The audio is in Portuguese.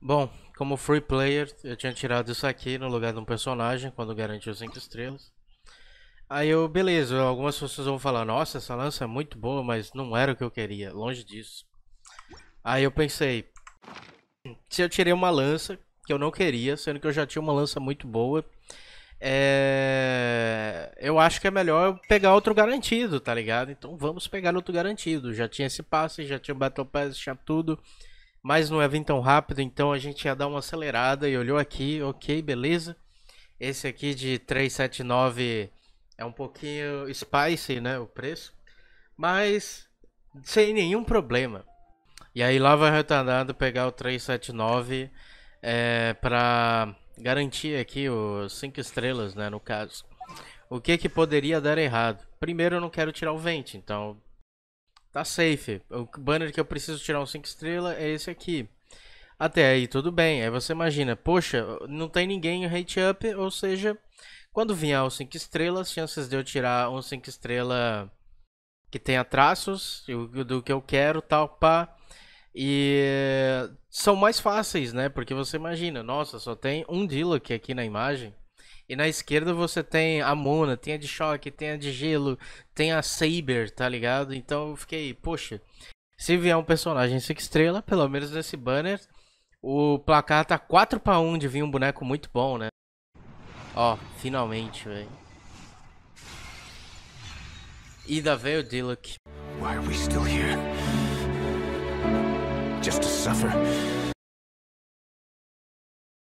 Bom, como free player, eu tinha tirado isso aqui no lugar de um personagem quando garantiu 5 estrelas. Aí eu, beleza, algumas pessoas vão falar, nossa, essa lança é muito boa, mas não era o que eu queria, longe disso. Aí eu pensei, se eu tirei uma lança que eu não queria, sendo que eu já tinha uma lança muito boa, é... eu acho que é melhor eu pegar outro garantido, tá ligado? Então vamos pegar outro garantido. Já tinha esse passe, já tinha o Battle Pass, tinha tudo mas não ia é vir tão rápido, então a gente ia dar uma acelerada e olhou aqui, ok, beleza. Esse aqui de 379 é um pouquinho spicy, né, o preço, mas sem nenhum problema. E aí lá vai retardado pegar o 379 é, para garantir aqui os 5 estrelas, né, no caso. O que que poderia dar errado? Primeiro eu não quero tirar o vento, então Tá safe. O banner que eu preciso tirar um 5 estrelas é esse aqui. Até aí, tudo bem. Aí você imagina, poxa, não tem ninguém em rate up, ou seja, quando vier o 5 estrelas, chances de eu tirar um 5 estrela que tenha traços do que eu quero, tal, pá. E são mais fáceis, né? Porque você imagina, nossa, só tem um Diloc aqui na imagem. E na esquerda você tem a Mona, tem a de choque, tem a de gelo, tem a Saber, tá ligado? Então eu fiquei, poxa, se vier um personagem 5 estrela, pelo menos nesse banner, o placar tá 4 para 1 de vir um boneco muito bom, né? Ó, finalmente, velho. Ida veio Diluc. Why are we still here? Just to suffer.